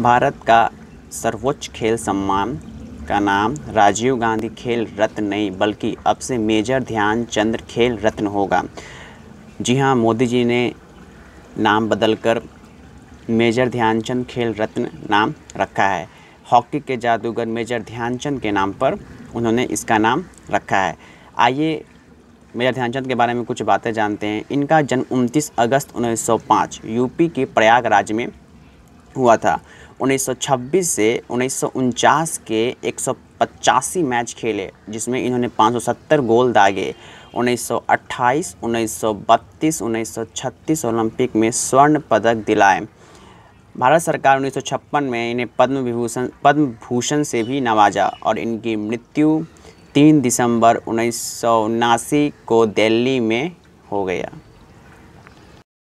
भारत का सर्वोच्च खेल सम्मान का नाम राजीव गांधी खेल रत्न नहीं बल्कि अब से मेजर ध्यानचंद खेल रत्न होगा जी हाँ मोदी जी ने नाम बदलकर मेजर ध्यानचंद खेल रत्न नाम रखा है हॉकी के जादूगर मेजर ध्यानचंद के नाम पर उन्होंने इसका नाम रखा है आइए मेजर ध्यानचंद के बारे में कुछ बातें जानते हैं इनका जन्म 29 अगस्त 1905 यूपी के प्रयागराज में हुआ था 1926 से उन्नीस के एक मैच खेले जिसमें इन्होंने 570 गोल दागे 1928, 1932, 1936 ओलंपिक में स्वर्ण पदक दिलाए भारत सरकार 1956 में इन्हें पद्म विभूषण पद्म भूषण से भी नवाजा और इनकी मृत्यु 3 दिसंबर उन्नीस को दिल्ली में हो गया